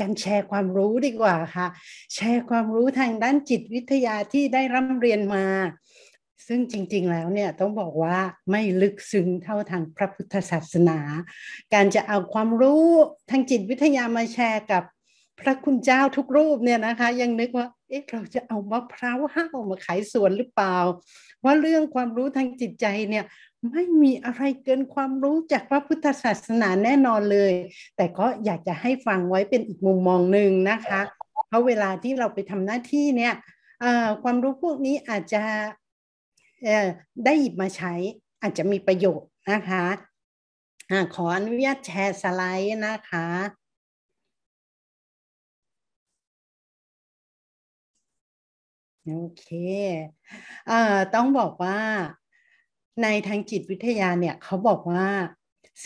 การแชร์ความรู้ดีกว่าค่ะ แชร์ความรู้ทางด้านจิตวิทยาที่ได้ร่ำเรียนมา ซึ่งจริงๆแล้วเนี่ยต้องบอกว่าไม่ลึกซึ้งเท่าทางพระพุทธศาสนา การจะเอาความรู้ทางจิตวิทยามาแชร์กับพระคุณเจ้าทุกรูปเนี่ยนะคะ ยังนึกว่า เอ๊ะเราจะเอามะพร้าวห้าวมาขายสวนหรือเปล่า ว่าเรื่องความรู้ทางจิตใจเนี่ยไม่มีอะไรเกินความรู้จากพระพุทธศาสนาแน่นอนเลย แต่ก็อยากจะให้ฟังไว้เป็นอีกมุมมองหนึ่งนะคะ เพราะเวลาที่เราไปทำหน้าที่เนี่ยความรู้พวกนี้อาจจะได้หยิบมาใช้อาจจะมีประโยชน์นะคะขออนุญาตแชร์สไลด์นะคะโอเคเอ่อต้องบอกว่าในทางจิตวิทยาเนี่ยเขาบอกว่า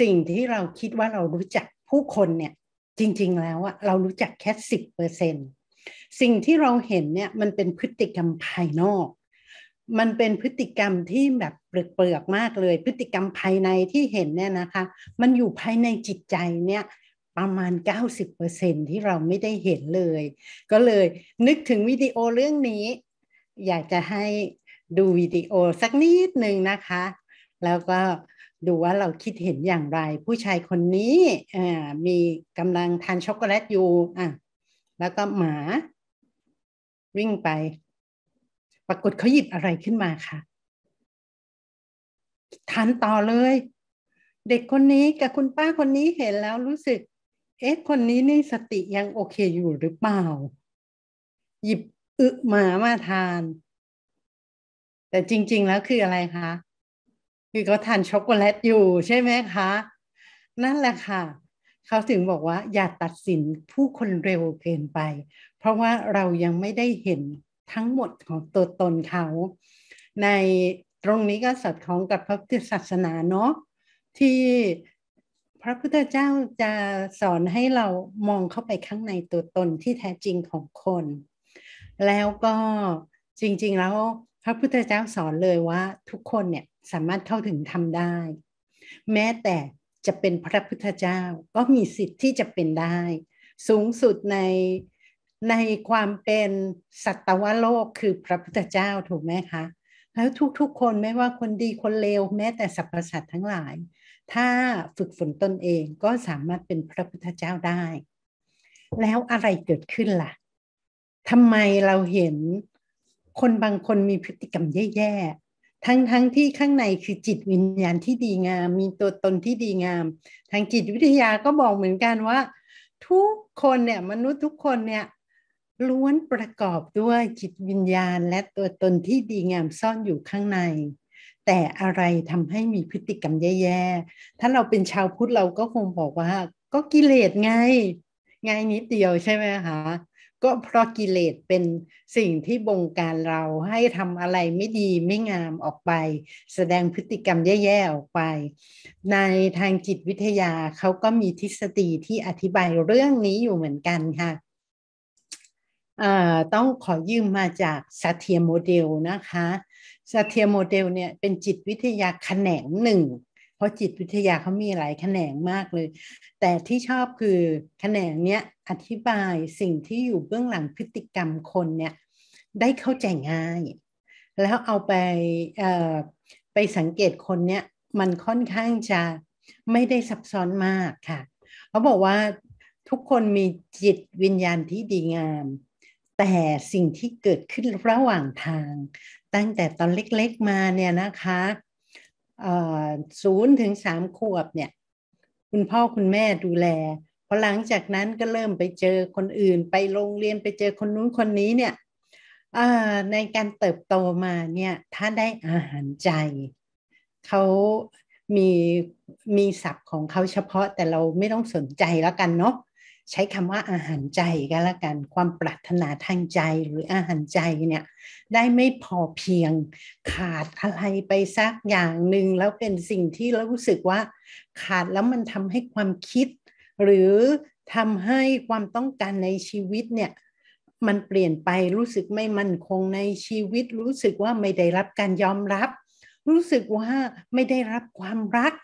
สิ่งที่เราคิดว่าเรารู้จักผู้คนเนี่ยจริงๆแล้วอะเรารู้จักแค่สิบเปอร์เซนสิ่งที่เราเห็นเนี่ยมันเป็นพฤติกรรมภายนอก มันเป็นพฤติกรรมที่แบบเปลือกๆมากเลย พฤติกรรมภายในที่เห็นเนี่ยนะคะ มันอยู่ภายในจิตใจเนี่ยประมาณ90%ที่เราไม่ได้เห็นเลยก็เลยนึกถึงวิดีโอเรื่องนี้อยากจะให้ดูวิดีโอสักนิดหนึ่งนะคะ แล้วก็ดูว่าเราคิดเห็นอย่างไร ผู้ชายคนนี้มีกำลังทานช็อกโกแลตอยู่อ่ะแล้วก็หมาวิ่งไป ปรากฏเขาหยิบอะไรขึ้นมาค่ะทานต่อเลย เด็กคนนี้กับคุณป้าคนนี้เห็นแล้วรู้สึกเอ๊ะคนนี้นี่สติยังโอเคอยู่หรือเปล่า หยิบอึหมามาทาน แต่จริงๆ แล้วคืออะไรคะ คือเขาทาน ช็อกโกแลต อยู่ ใช่ไหมคะ นั่น แหละค่ะ เขาถึงบอกว่าอย่าตัดสินผู้คนเร็วเกินไป เพราะว่าเรายังไม่ได้เห็นทั้งหมดของตัวตนเขา ในตรงนี้ก็สอดคล้องกับพระพุทธศาสนา เนาะ ที่พระพุทธเจ้าจะสอนให้เรามองเข้าไปข้างในตัวตนที่แท้จริงของคนแล้วก็จริงๆแล้วพระพุทธเจ้าสอนเลยว่าทุกคนเนี่ยสามารถเข้าถึงทำได้ แม้แต่จะเป็นพระพุทธเจ้าก็มีสิทธิ์ที่จะเป็นได้ สูงสุดในในความเป็นสัตวโลกคือพระพุทธเจ้าถูกไหมคะแล้วทุกๆคนไม่ว่าคนดีคนเลวแม้แต่สรรพสัตว์ทั้งหลาย ถ้าฝึกฝนตนเองก็สามารถเป็นพระพุทธเจ้าได้ แล้วอะไรเกิดขึ้นละ่ะทำไมเราเห็นคนบางคนมีพฤติกรรมแย่ๆ ทั้งๆทที่ข้างในคือจิตวิญญาณที่ดีงาม มีตัวตนที่ดีงามทางจิตวิทยาก็บอกเหมือนกันว่า ทุกคนเนี่ยมนุษย์ทุกคนเนี่ย ล้วนประกอบด้วยจิตวิญญาณ และตัวตนที่ดีงามซ่อนอยู่ข้างใน แต่อะไรทำให้มีพฤติกรรมแย่ๆ ถ้าเราเป็นชาวพุทธเราก็คงบอกว่า ก็กิเลสไงง่ายนิดเดียวใช่ไหมคะก็เพราะกิเลสเป็นสิ่งที่บงการเราให้ทำอะไรไม่ดีไม่งามออกไป แสดงพฤติกรรมแย่ๆ ออกไป ในทางจิตวิทยาเขาก็มีทฤษฎีที่อธิบายเรื่องนี้อยู่เหมือนกันค่ะต้องขอยืมมาจากสาเทียโมเดลนะคะสาเทียโมเดลเนี่ยเป็นจิตวิทยาแขนงหนึ่ง เพราะจิตวิทยาเขามีหลายแขนงมากเลย แต่ที่ชอบคือแขนงเนี้ยอธิบายสิ่งที่อยู่เบื้องหลังพฤติกรรมคนเนี่ยได้เข้าใจง่าย แล้วเอาไปไปสังเกตคนเนี่ยมันค่อนข้างจะไม่ได้ซับซ้อนมากค่ะเขาบอกว่าทุกคนมีจิตวิญญาณที่ดีงาม แต่สิ่งที่เกิดขึ้นระหว่างทาง ตั้งแต่ตอนเล็กๆมาเนี่ยนะคะศูนย์ถึงสามขวบเนี่ยคุณพ่อคุณแม่ดูแลพอหลังจากนั้นก็เริ่มไปเจอคนอื่น ไปโรงเรียนไปเจอคนนู้นคนนี้เนี่ยในการเติบโตมาเนี่ยถ้าได้อาหารใจเขามีมีศัพท์ของเขาเฉพาะแต่เราไม่ต้องสนใจแล้วกันเนาะใช้คำว่าอาหารใจก็แล้วกันความปรารถนาทางใจหรืออาหารใจเนี่ยได้ไม่พอเพียงขาดอะไรไปสักอย่างหนึ่งแล้วเป็นสิ่งที่เรารู้สึกว่า ขาดแล้วมันทำให้ความคิดหรือทำให้ความต้องการในชีวิตเนี่ยมันเปลี่ยนไป รู้สึกไม่มั่นคงในชีวิตรู้สึกว่าไม่ได้รับการยอมรับ รู้สึกว่าไม่ได้รับความรัก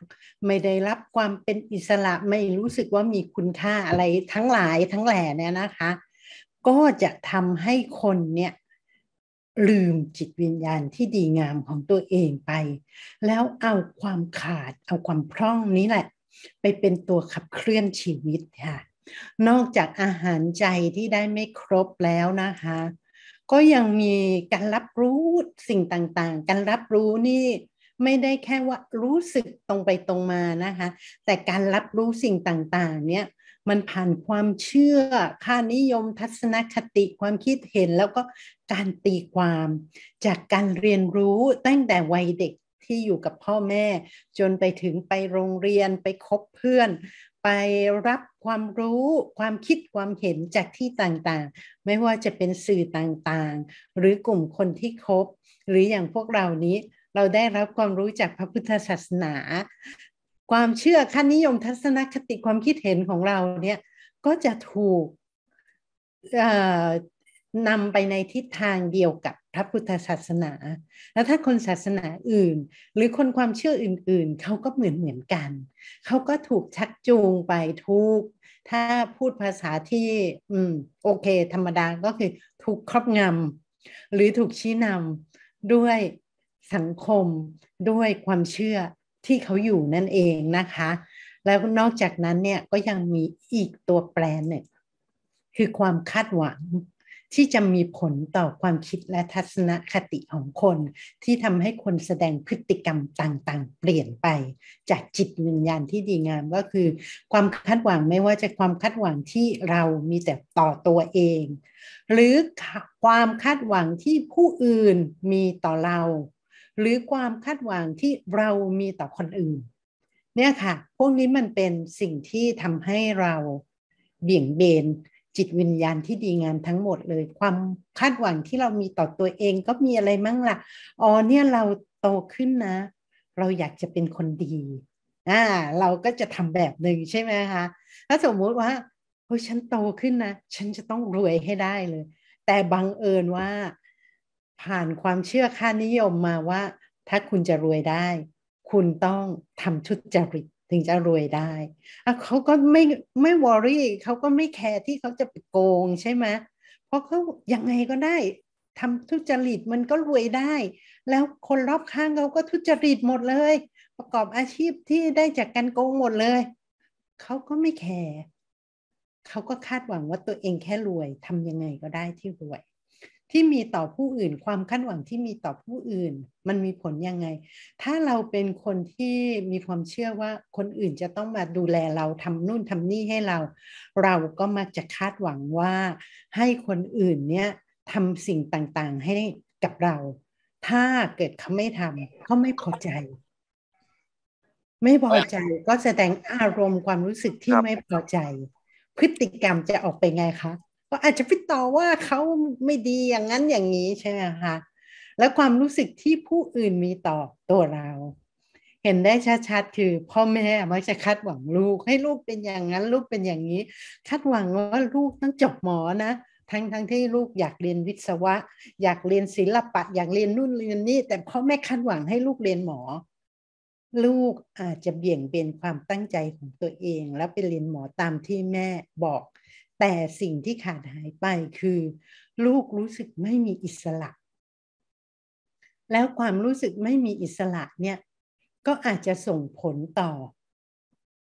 ไม่ได้รับความเป็นอิสระไม่รู้สึกว่ามีคุณค่าอะไรทั้งหลายทั้งแหล่เนี่ยนะคะ ก็จะทำให้คนเนี่ยลืมจิตวิญญาณที่ดีงามของตัวเองไป แล้วเอาความขาดเอาความพร่องนี้แหละไปเป็นตัวขับเคลื่อนชีวิตค่ะ นอกจากอาหารใจที่ได้ไม่ครบแล้วนะคะ ก็ยังมีการรับรู้สิ่งต่างๆ การรับรู้นี่ไม่ได้แค่ว่ารู้สึกตรงไปตรงมานะคะ แต่การรับรู้สิ่งต่างๆ เนี่ยมันผ่านความเชื่อ ค่านิยม ทัศนคติความคิดเห็น แล้วก็การตีความจากการเรียนรู้ตั้งแต่วัยเด็กที่อยู่กับพ่อแม่ จนไปถึงไปโรงเรียนไปคบเพื่อนไปรับความรู้ความคิดความเห็นจากที่ต่างๆ ไม่ว่าจะเป็นสื่อต่างๆ หรือกลุ่มคนที่คบหรืออย่างพวกเรานี้เราได้รับความรู้จากพระพุทธศาสนา ความเชื่อขั้นนิยมทัศนคติความคิดเห็นของเราเนี่ยก็จะถูกนำไปในทิศทางเดียวกับพระพุทธศาสนา แล้วถ้าคนศาสนาอื่น หรือคนความเชื่ออื่น ๆเขาก็เหมือนเหมือนกัน เขาก็ถูกชักจูงไปทุก ถ้าพูดภาษาที่อืม โอเค ธรรมดาก็คือถูกครอบงำหรือถูกชี้นำด้วยสังคมด้วยความเชื่อที่เขาอยู่นั่นเองนะคะ แล้วนอกจากนั้นเนี่ยก็ยังมีอีกตัวแปรหนึ่งคือความคาดหวังที่จะมีผลต่อความคิดและทัศนคติของคนที่ทำให้คนแสดงพฤติกรรมต่าง ๆ เปลี่ยนไป จากจิตวิญญาณที่ดีงามก็คือ ความคาดหวังไม่ว่าจะความคาดหวังที่เรามีแต่ต่อตัวเอง หรือความคาดหวังที่ผู้อื่นมีต่อเรา หรือความคาดหวังที่เรามีต่อคนอื่นเนี่ยค่ะ พวกนี้มันเป็นสิ่งที่ทำให้เราเบี่ยงเบนจิตวิญญาณที่ดีงามทั้งหมดเลย ความคาดหวังที่เรามีต่อตัวเองก็มีอะไรมั่งละ่ะอ๋อเนี่ยเราโตขึ้นนะ เราอยากจะเป็นคนดีอ่าเราก็จะทำแบบหนึ่งใช่ไหมคะ ถ้าสมมุติว่าเฮ้ยฉันโตขึ้นนะ ฉันจะต้องรวยให้ได้เลย แต่บังเอิญว่าผ่านความเชื่อค่านิยมมาว่า ถ้าคุณจะรวยได้ คุณต้องทำชุดจริตถึงจะรวยได้อะเขาก็ไม่ไม่วอรี่เขาก็ไม่แคร์ที่เขาจะไปโกงใช่ไหมเพราะเขายังไงก็ได้ทำทุจริตมันก็รวยได้ แล้วคนรอบข้างเขาก็ทุจริตหมดเลย ประกอบอาชีพที่ได้จากการโกงหมดเลยเขาก็ไม่แคร์เขาก็คาดหวังว่าตัวเองแค่รวยทำยังไงก็ได้ที่รวยที่มีต่อผู้อื่น ความคาดหวังที่มีต่อผู้อื่น มันมีผลยังไง ถ้าเราเป็นคนที่มีความเชื่อว่าคนอื่นจะต้องมาดูแลเราทำนู่นทำนี่ให้เรา เราก็มักจะคาดหวังว่า ให้คนอื่นเนี้ยทำสิ่งต่าง ๆให้กับเรา ถ้าเกิดเขาไม่ทำเขาไม่พอใจ ไม่พอใจก็แสดงอารมณ์ความรู้สึกที่ไม่พอใจพฤติกรรมจะออกไปไงคะกอาจจะไปต่อว่าเขาไม่ดีอย่างนั้นอย่างนี้ใช่ไหมคะและความรู้สึกที่ผู้อื่นมีต่อตัวเรา เห็นได้ชัดๆคือ พ่อแม่มักจะคาดหวังลูก ให้ลูกเป็นอย่างนั้นลูกเป็นอย่างนี้คาดหวังว่าลูกต้องจบหมอนะทั้งทั้งที่ลูกอยากเรียนวิศวะ อยากเรียนศิลปะอยากเรียนนู่นเรียนนี่แต่พ่อแม่คาดหวังให้ลูกเรียนหมอ ลูกอาจจะเบี่ยงเบนความตั้งใจของตัวเอง แล้วไปเรียนหมอตามที่แม่บอกแต่สิ่งที่ขาดหายไปคือ ลูกรู้สึกไม่มีอิสระ แล้วความรู้สึกไม่มีอิสระเนี่ยก็อาจจะส่งผลต่อ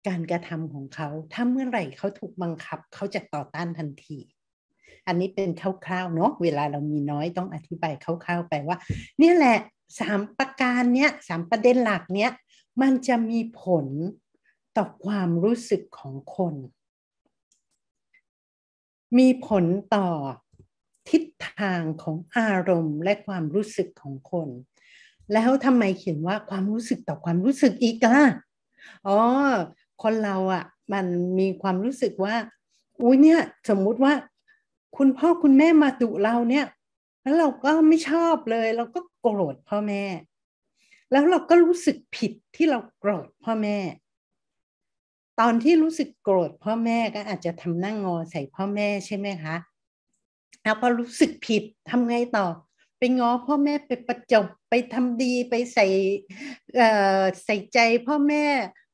การกระทำของเขาถ้าเมื่อไหร่เขาถูกบังคับ เขาจะต่อต้านทันทีอันนี้เป็นคร่าวๆเนาะเวลาเรามีน้อยต้องอธิบายคร่าวๆไปว่าเนี่ยแหละสามประการเนี้ยสามประเด็นหลักเนี้ยมันจะมีผลต่อความรู้สึกของคนมีผลต่อทิศทางของอารมณ์และความรู้สึกของคน แล้วทำไมเขียนว่าความรู้สึกต่อความรู้สึกอีกล่ะอ๋อ คนเราอะ่ะ มันมีความรู้สึกว่าอุ้ยเนี่ยสมมุติว่า คุณพ่อคุณแม่มาดุเราเนี่ยแล้วเราก็ไม่ชอบเลยเราก็โกรธพ่อแม่ แล้วเราก็รู้สึกผิดที่เราโกรธพ่อแม่ตอนที่รู้สึกโกรธพ่อแม่ก็อาจจะทำหน้างงอใส่พ่อแม่ใช่ไหมคะ แล้วพอรู้สึกผิดทำไงต่อ ไปง้อพ่อแม่ไปประจบไปทำดีไปใส่ใส่ใจพ่อแม่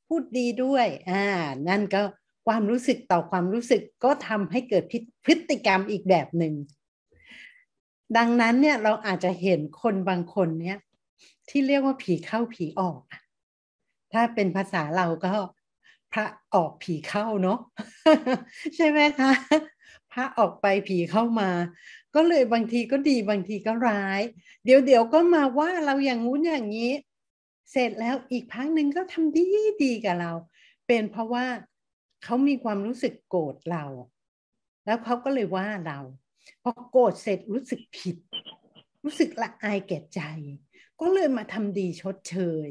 พูดดีด้วย อ่า นั่นก็ความรู้สึกต่อความรู้สึกก็ทำให้เกิดพฤติกรรมอีกแบบหนึ่ง ดังนั้นเนี่ยเราอาจจะเห็นคนบางคนเนี่ย ที่เรียกว่าผีเข้าผีออกถ้าเป็นภาษาเราก็พระออกผีเข้าเนาะใช่ไหมคะ พระออกไปผีเข้ามา ก็เลยบางทีก็ดีบางทีก็ร้าย เดี๋ยวเดี๋ยวก็มาว่าเราอย่างงู้นอย่างนี้ เสร็จแล้วอีกพักหนึ่งก็ทำดีดีกับเรา เป็นเพราะว่าเขามีความรู้สึกโกรธเรา แล้วเขาก็เลยว่าเราพอโกรธเสร็จรู้สึกผิด รู้สึกละอายแก่ใจ ก็เลยมาทำดีชดเชย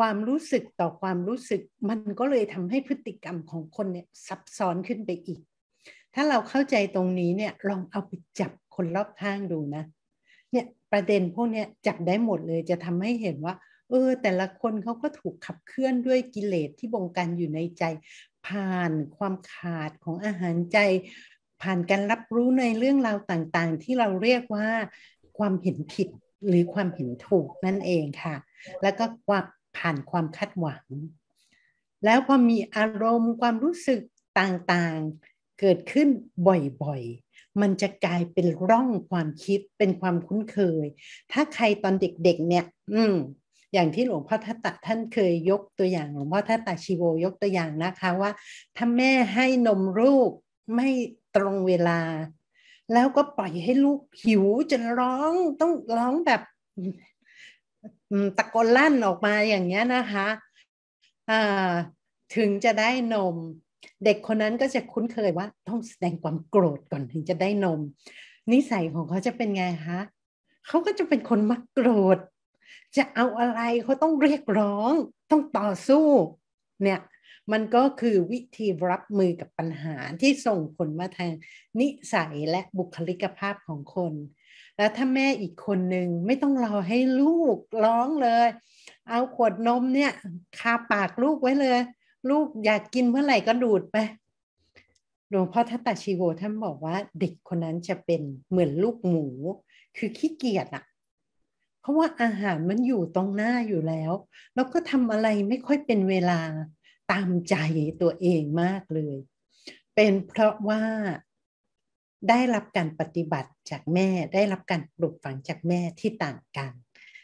ความรู้สึกต่อความรู้สึก มันก็เลยทำให้พฤติกรรมของคนเนี่ยซับซ้อนขึ้นไปอีก ถ้าเราเข้าใจตรงนี้ เนี่ยลองเอาไปจับคนรอบข้างดูนะ เนี่ยประเด็นพวกเนี้ยจับได้หมดเลยจะทำให้เห็นว่า เออ แต่ละคนเขาก็ถูกขับเคลื่อนด้วยกิเลสที่บงการอยู่ในใจผ่านความขาดของอาหารใจ ผ่านการรับรู้ในเรื่องราวต่าง ๆ ที่เราเรียกว่าความเห็นผิดหรือความเห็นถูกนั่นเองค่ะ แล้วก็ความผ่านความคาดหวังแล้วพอมีอารมณ์ความรู้สึกต่างๆ เกิดขึ้นบ่อยๆมันจะกลายเป็นร่องความคิดเป็นความคุ้นเคย ถ้าใครตอนเด็ก ๆ เนี่ย อืม อย่างที่หลวงพ่อทัตตะท่านเคยยกตัวอย่าง หลวงพ่อทัตตะชีโวยกตัวอย่างนะคะ ว่า ถ้าแม่ให้นมลูก ไม่ตรงเวลา แล้วก็ปล่อยให้ลูกหิวจนร้องต้องร้องแบบตะโกนลั่นออกมาอย่างเงี้ยนะคะถึงจะได้นม เด็กคนนั้นก็จะคุ้นเคยว่าต้องแสดงความโกรธก่อนถึงจะได้นม นิสัยของเขาจะเป็นไงคะเขาก็จะเป็นคนมักโกรธ จะเอาอะไรเขาต้องเรียกร้อง ต้องต่อสู้เนี่ยมันก็คือวิธีรับมือกับปัญหาที่ส่งผลมาทาง นิสัยและบุคลิกภาพของคนแล้วถ้าแม่อีกคนหนึ่งไม่ต้องรอให้ลูกร้องเลย เอาขวดนมเนี่ย คาปากลูกไว้เลย ลูกอยากกินเมื่อไหร่ ก็ดูดไปหลวงพ่อทัตตาชีโวท่านบอกว่า เด็กคนนั้นจะเป็นเหมือนลูกหมู คือขี้เกียจอะเพราะว่าอาหารมันอยู่ตรงหน้าอยู่แล้ว แล้วก็ทำอะไรไม่ค่อยเป็นเวลาตามใจตัวเองมากเลย เป็นเพราะว่าได้รับการปฏิบัติจากแม่ได้รับการปลูกฝังจากแม่ที่ต่างกัน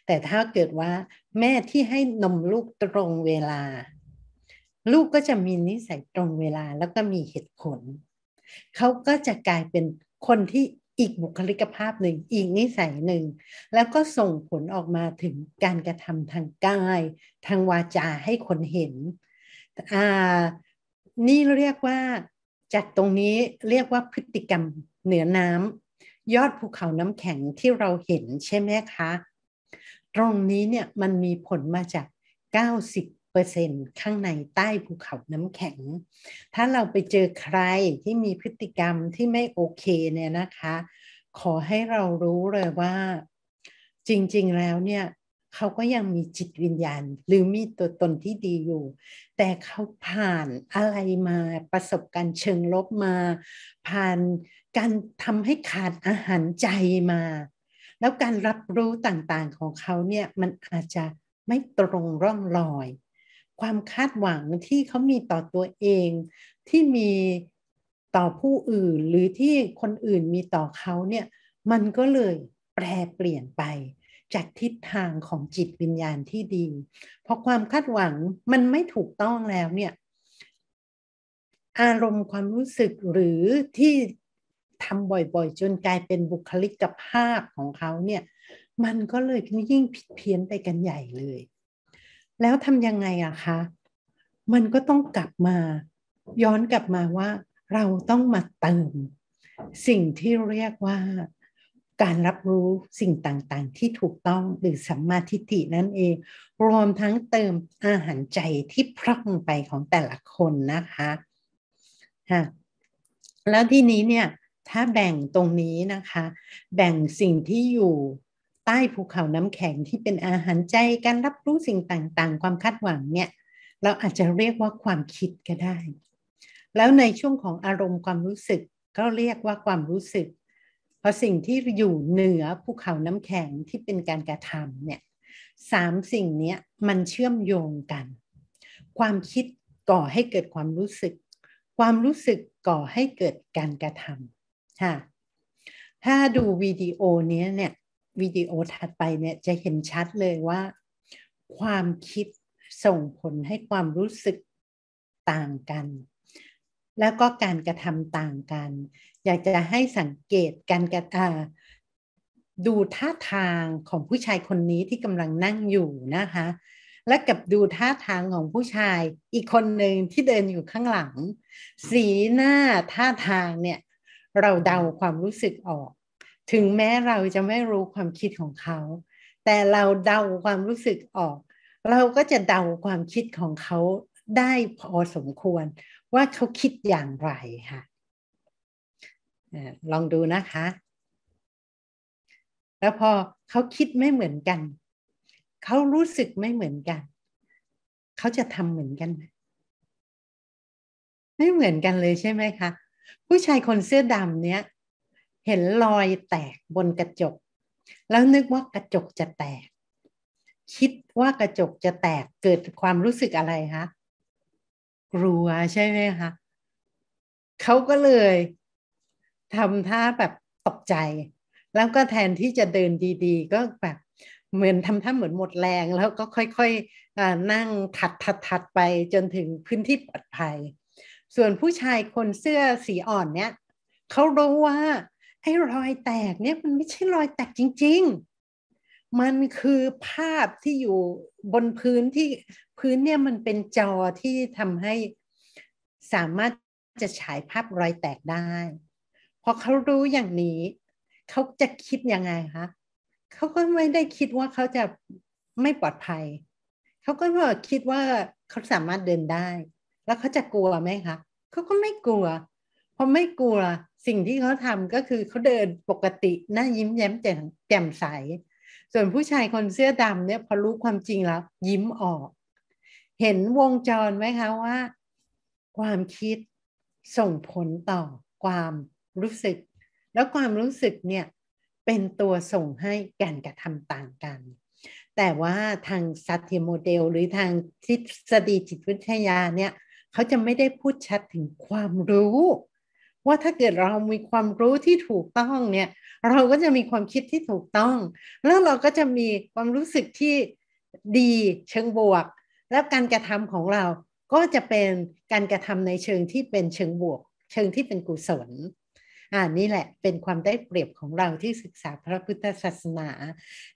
แต่ถ้าเกิดว่า แม่ที่ให้นมลูกตรงเวลา ลูกก็จะมีนิสัยตรงเวลาแล้วก็มีเหตุผลเขาก็จะกลายเป็นคนที่อีกบุคลิกภาพหนึ่งอีกนิสัยหนึ่ง แล้วก็ส่งผลออกมาถึงการกระทำทางกายทางวาจาให้คนเห็นนี่เรียกว่าจากตรงนี้เรียกว่าพฤติกรรมเหนือน้ำยอดภูเขาน้ำแข็งที่เราเห็นใช่ไหมคะ ตรงนี้เนี่ยมันมีผลมาจาก 90%ข้างในใต้ภูเขาน้ำแข็ง ถ้าเราไปเจอใครที่มีพฤติกรรมที่ไม่โอเคเนี่ยนะคะ ขอให้เรารู้เลยว่าจริงๆแล้วเนี่ยเขาก็ยังมีจิตวิญญาณหรือมีตัวตนที่ดีอยู่ แต่เขาผ่านอะไรมาประสบการณ์เชิงลบมา ผ่านการทำให้ขาดอาหารใจมา แล้วการรับรู้ต่างๆของเขาเนี่ยมันอาจจะไม่ตรงร่องรอย ความคาดหวังที่เขามีต่อตัวเองที่มีต่อผู้อื่นหรือที่คนอื่นมีต่อเขาเนี่ยมันก็เลยแปรเปลี่ยนไปจากทิศทางของจิตวิญญาณที่ดี เพราะความคาดหวังมันไม่ถูกต้องแล้วเนี่ย อารมณ์ความรู้สึกหรือที่ทำบ่อยๆ จนกลายเป็นบุคลิกภาพของเขาเนี่ยมันก็เลยยิ่งผิดเพี้ยนไปกันใหญ่เลย แล้วทำยังไงอะคะ มันก็ต้องกลับมา ย้อนกลับมาว่า เราต้องมาเติมสิ่งที่เรียกว่าการรับรู้สิ่งต่างๆที่ถูกต้องหรือสัมมาทิฏฐินั่นเอง รวมทั้งเติมอาหารใจที่พร่องไปของแต่ละคนนะคะฮะแล้วที่นี้เนี่ยถ้าแบ่งตรงนี้นะคะแบ่งสิ่งที่อยู่ใต้ภูเขาน้ำแข็งที่เป็นอาหารใจการรับรู้สิ่งต่างๆ ความคาดหวังเนี่ยเราอาจจะเรียกว่าความคิดก็ได้ แล้วในช่วงของอารมณ์ความรู้สึกก็เรียกว่าความรู้สึกพอสิ่งที่อยู่เหนือภูเขาน้ำแข็งที่เป็นการกระทำเนี่ยสามสิ่งนี้มันเชื่อมโยงกัน ความคิดก่อให้เกิดความรู้สึก ความรู้สึกก่อให้เกิดการกระทำค่ะ ถ้าดูวิดีโอนี้เนี่ยวิดีโอถัดไปเนี่ยจะเห็นชัดเลยว่า ความคิดส่งผลให้ความรู้สึกต่างกันแล้วก็การกระทำต่างกัน อยากจะให้สังเกตการกระทาดูท่าทางของผู้ชายคนนี้ที่กำลังนั่งอยู่นะคะ และกับดูท่าทางของผู้ชายอีกคนหนึ่งที่เดินอยู่ข้างหลัง สีหน้าท่าทางเนี่ยเราเดาความรู้สึกออก ถึงแม้เราจะไม่รู้ความคิดของเขา แต่เราเดาความรู้สึกออก เราก็จะเดาความคิดของเขาได้พอสมควรว่าเขาคิดอย่างไรค่ะลองดูนะคะ แล้วพอเขาคิดไม่เหมือนกัน เขารู้สึกไม่เหมือนกัน เขาจะทำเหมือนกันไหมไม่เหมือนกันเลยใช่ไหมคะ ผู้ชายคนเสื้อดำเนี้ย เห็นรอยแตกบนกระจก แล้วนึกว่ากระจกจะแตก คิดว่ากระจกจะแตกเกิดความรู้สึกอะไรคะลัวใช่ไหมคะ เขาก็เลยทำท่าแบบตกใจ แล้วก็แทนที่จะเดินดีๆ ก็แบบเหมือนทำท่าเหมือนหมดแรงแล้วก็ค่อยๆนั่งถัดถัดถัดไปจนถึงพื้นที่ปลอดภัย ส่วนผู้ชายคนเสื้อสีอ่อนเนี้ย เขารู้ว่า ไอ้รอยแตกเนี่ยมันไม่ใช่รอยแตกจริงมันคือภาพที่อยู่บนพื้นที่พื้นเนี่ยมันเป็นจอที่ทำให้สามารถจะฉายภาพรอยแตกได้ พอเขารู้อย่างนี้เขาจะคิดยังไงคะเขาก็ไม่ได้คิดว่าเขาจะไม่ปลอดภัย เขาก็คิดว่าเขาสามารถเดินได้ แล้วเขาจะกลัวไหมคะเขาก็ไม่กลัวพอไม่กลัวสิ่งที่เขาทำก็คือเขาเดินปกติหน้ายิ้มแย้มแจ่มใสส่วนผู้ชายคนเสื้อดำเนี่ยพอรู้ความจริงแล้วยิ้มออก เห็นวงจรไหมคะว่า ความคิดส่งผลต่อความรู้สึก แล้วความรู้สึกเนี่ยเป็นตัวส่งให้การกระทำต่างกัน แต่ว่าทางสัตยโมเดลหรือทางทฤษฎีจิตวิทยาเนี่ย เขาจะไม่ได้พูดชัดถึงความรู้ว่าถ้าเกิดเรามีความรู้ที่ถูกต้องเนี่ยเราก็จะมีความคิดที่ถูกต้อง แล้วเราก็จะมีความรู้สึกที่ดีเชิงบวก แล้วการกระทำของเราก็จะเป็นการกระทำในเชิงที่เป็นเชิงบวก เชิงที่เป็นกุศลอ่านี่แหละเป็นความได้เปรียบของเราที่ศึกษาพระพุทธศาสนา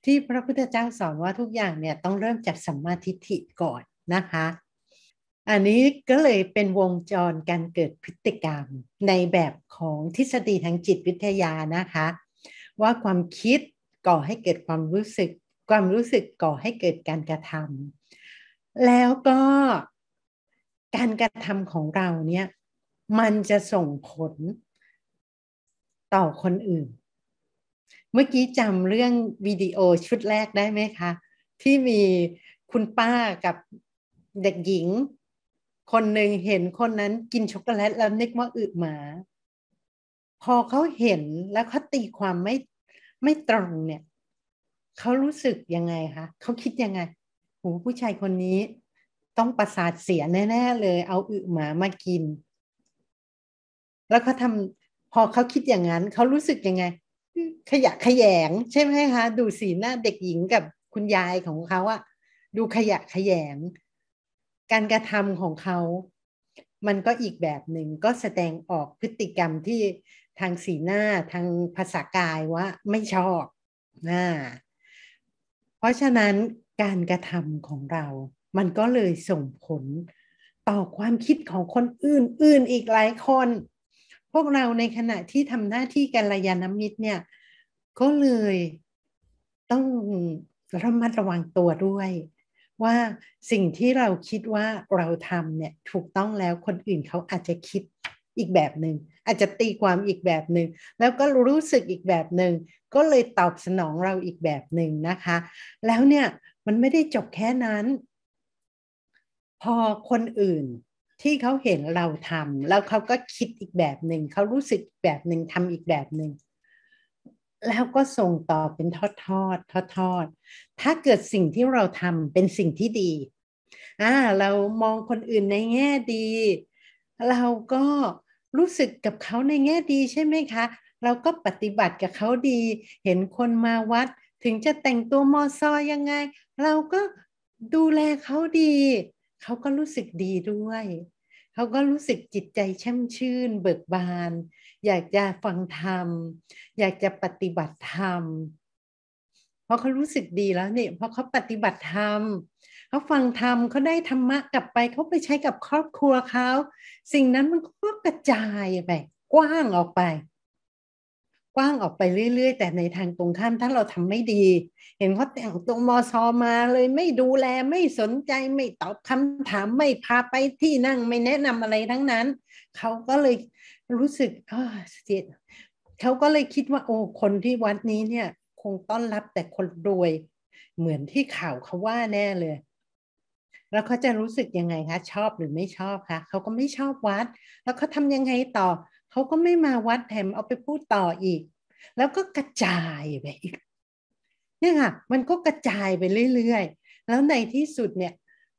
ที่พระพุทธเจ้าสอนว่าทุกอย่างเนี่ยต้องเริ่มจากสัมมาทิฏฐิก่อนนะคะอันนี้ก็เลยเป็นวงจรการเกิดพฤติกรรมในแบบของทฤษฎีทางจิตวิทยานะคะ ว่าความคิดก่อให้เกิดความรู้สึกความรู้สึกก่อให้เกิดการกระทำแล้วก็การกระทำของเราเนี่ยมันจะส่งผล ต่อคนอื่น เมื่อกี้จำเรื่องวิดีโอชุดแรกได้ไหมคะ ที่มีคุณป้ากับเด็กหญิงคนหนึ่งเห็นคนนั้นกินช็อกโกแลตแล้วนึกว่าอึหมา พอเขาเห็นแล้วเขาตีความไม่ไม่ตรงเนี่ยเขารู้สึกยังไงคะเขาคิดยังไงหูผู้ชายคนนี้ ต้องประสาทเสียแน่ๆเลย เอาอึหมามากิน แล้วเขาทำพอเขาคิดอย่างนั้นเขารู้สึกยังไงขยะขยง ใช่ไหมคะดูสีหน้าเด็กหญิงกับคุณยายของเขาอะดูขยะขยงการกระทำของเขา มันก็อีกแบบหนึ่งก็แสดงออกพฤติกรรมที่ทางสีหน้าทางภาษากายว่า ไม่ชอบนะเพราะฉะนั้นการกระทำของเรา มันก็เลยส่งผลต่อความคิดของคนอื่นๆอีกหลายคน พวกเราในขณะที่ทำหน้าที่กัลยาณมิตรเนี่ย ก็เลยต้องระมัดระวังตัวด้วยว่าสิ่งที่เราคิดว่าเราทำเนี่ยถูกต้องแล้วคนอื่นเขาอาจจะคิดอีกแบบหนึง่ง อาจจะตีความอีกแบบหนึง่งแล้วก็รู้สึกอีกแบบหนึง่ง ก็เลยตอบสนองเราอีกแบบหนึ่งนะคะ แล้วเนี่ยมันไม่ได้จบแค่นั้น พอคนอื่นที่เขาเห็นเราทำแล้วเขาก็คิดอีกแบบหนึง่ง เขารู้สึกแบบหนึง่งทำอีกแบบหนึง่งแล้วก็ส่งต่อเป็นทอดทอดทอดทอด ถ้าเกิดสิ่งที่เราทำเป็นสิ่งที่ดี อ่าเรามองคนอื่นในแง่ดี เราก็รู้สึกกับเขาในแง่ดีใช่ไหมคะ เราก็ปฏิบัติกับเขาดี เห็นคนมาวัดถึงจะแต่งตัวมอซอยังไง เราก็ดูแลเขาดี เขาก็รู้สึกดีด้วยเขาก็รู้สึกจิตใจแช่มชื่น เบิกบาน อยากจะฟังธรรมอยากจะปฏิบัติธรรมเพราะเขารู้สึกดีแล้วเนี่ยเพราะเขาปฏิบัติธรรมเขาฟังธรรมเขาได้ธรรมะกลับไปเขาไปใช้กับครอบครัวเขา สิ่งนั้นมันก็กระจายไปกว้างออกไปกว้างออกไปเรื่อยๆ แต่ในทางตรงข้ามถ้าเราทำไม่ดี เห็นเขาแต่งตรงมอซอมาเลยไม่ดูแลไม่สนใจไม่ตอบคำถามไม่พาไปที่นั่งไม่แนะนำอะไรทั้งนั้น เขาก็เลยรู้สึกเสียเขาก็เลยคิดว่าโอ้คนที่วัดนี้เนี่ย คงต้อนรับแต่คนรวยเหมือนที่ข่าวเขาว่าแน่เลย แล้วเขาจะรู้สึกยังไงคะชอบหรือไม่ชอบคะเขาก็ไม่ชอบวัด แล้วเขาทำยังไงต่อเขาก็ไม่มาวัดแถมเอาไปพูดต่ออีก แล้วก็กระจายไปอีกเนี่ยค่ะ มันก็กระจายไปเรื่อยๆ แล้วในที่สุดเนี่ย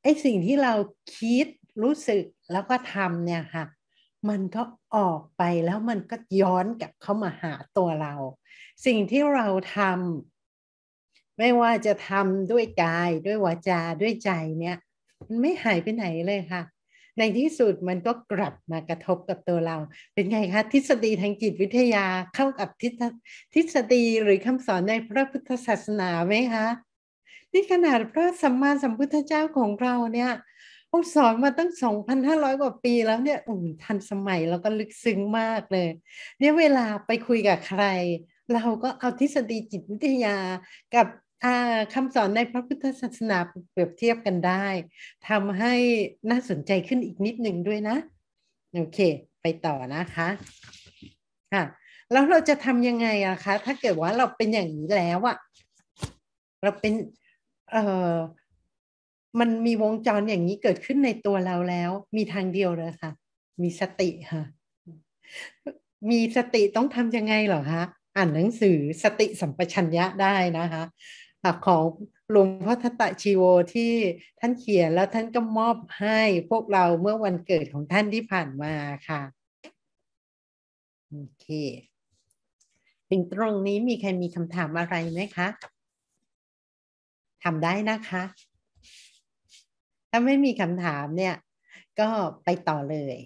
ไอ้สิ่งที่เราคิดรู้สึกแล้วก็ทำเนี่ยค่ะ มันก็ออกไปแล้วมันก็ย้อนกลับเข้ามาหาตัวเรา สิ่งที่เราทำไม่ว่าจะทำด้วยกายด้วยวาจาด้วยใจเนี่ย มันไม่หายไปไหนเลยค่ะในที่สุดมันก็กลับมากระทบกับตัวเรา เป็นไงคะทฤษฎีทางจิตวิทยาเข้ากับทฤษทฤษฎีหรือคำสอนในพระพุทธศาสนาไหมคะนี่ขนาดพระสัมมาสัมพุทธเจ้าของเราเนี่ยองสอนมาตั้ง 2,500 กว่าปีแล้วเนี่ยออ้ทันสมัยแล้วก็ลึกซึ้งมากเลย เนี่ยเวลาไปคุยกับใคร เราก็เอาทฤษฎีจิตวิทยากับคำสอนในพระพุทธศาสนาเปรียบเทียบกันได้ทำให้น่าสนใจขึ้นอีกนิดหนึ่งด้วยนะโอเค ไปต่อนะคะ ค่ะ แล้วเราจะทำยังไงอะคะถ้าเกิดว่าเราเป็นอย่างนี้แล้วอะเราเป็นเออมันมีวงจรอย่างนี้เกิดขึ้นในตัวเราแล้ว มีทางเดียวเลยค่ะมีสติค่ะมีสติต้องทำยังไงเหรอคะอ่านหนังสือสติสัมปชัญญะได้นะคะของหลวงพ่อทัตตะชีโวที่ท่านเขียนแล้วท่านก็มอบให้พวกเราเมื่อวันเกิดของท่านที่ผ่านมาค่ะ โอเค ถึงตรงนี้มีใครมีคำถามอะไรไหมคะทำได้นะคะ ถ้าไม่มีคำถามเนี่ยก็ไปต่อเลย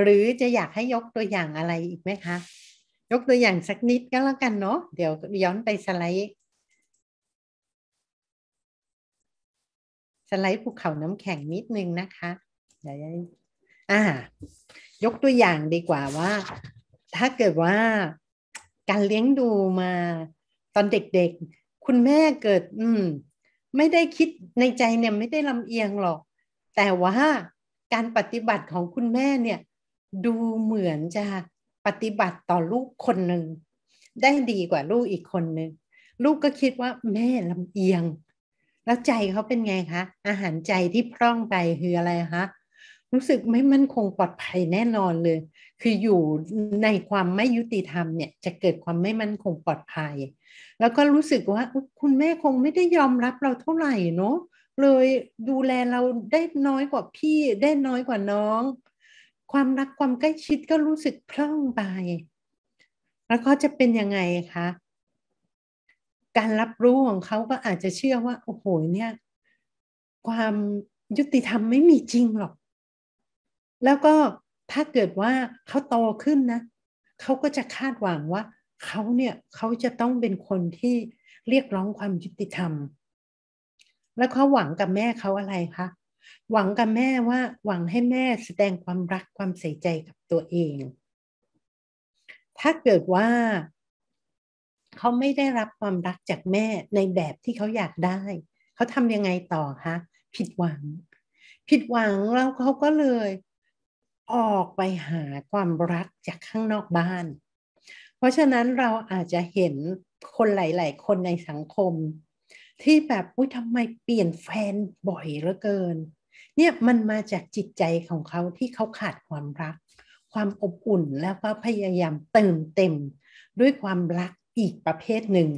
หรือจะอยากให้ยกตัวอย่างอะไรอีกไหมคะยกตัวอย่างสักนิดก็แล้วกันเนาะเดี๋ยวย้อนไปสไลด์ สไลด์ภูเขาน้ำแข็งนิดนึงนะคะเดี๋ยวอ่ายกตัวอย่างดีกว่าว่า ถ้าเกิดว่าการเลี้ยงดูมาตอนเด็กๆ คุณแม่เกิด อืม ไม่ได้คิดในใจเนี่ย ไม่ได้ลำเอียงหรอก แต่ว่าการปฏิบัติของคุณแม่เนี่ยดูเหมือนจะปฏิบัติต่อลูกคนหนึ่ง ได้ดีกว่าลูกอีกคนหนึ่ง ลูกก็คิดว่าแม่ลำเอียง แล้วใจเขาเป็นไงคะ อาหารใจที่พร่องไปคืออะไรคะรู้สึกไม่มั่นคงปลอดภัยแน่นอนเลย คืออยู่ในความไม่ยุติธรรมเนี่ยจะเกิดความไม่มั่นคงปลอดภัย แล้วก็รู้สึกว่าคุณแม่คงไม่ได้ยอมรับเราเท่าไหร่เนาะเลยดูแลเราได้น้อยกว่าพี่ได้น้อยกว่าน้องความรักความใกล้ชิดก็รู้สึกพร่องไป แล้วก็จะเป็นยังไงคะ การรับรู้ของเขาก็อาจจะเชื่อว่า โอ้โหเนี่ย ความยุติธรรมไม่มีจริงหรอก แล้วก็ถ้าเกิดว่าเขาโตขึ้นนะ เขาก็จะคาดหวังว่าเขาเนี่ยเขาจะต้องเป็นคนที่เรียกร้องความยุติธรรม แล้วเขาหวังกับแม่เขาอะไรคะหวังกับแม่ว่าหวังให้แม่แสดงความรักความใส่ใจกับตัวเอง ถ้าเกิดว่า เขาไม่ได้รับความรักจากแม่ในแบบที่เขาอยากได้ เขาทำยังไงต่อคะ ผิดหวัง ผิดหวังแล้วเขาก็เลยออกไปหาความรักจากข้างนอกบ้าน เพราะฉะนั้นเราอาจจะเห็นคนหลาย ๆ คนในสังคม ที่แบบอุ้ยทำไมเปลี่ยนแฟนบ่อยเหลือเกินเนี่ยมันมาจากจิตใจของเขาที่เขาขาดความรัก ความอบอุ่นแล้วก็พยายามเติมเต็มด้วยความรักอีกประเภทหนึ่ง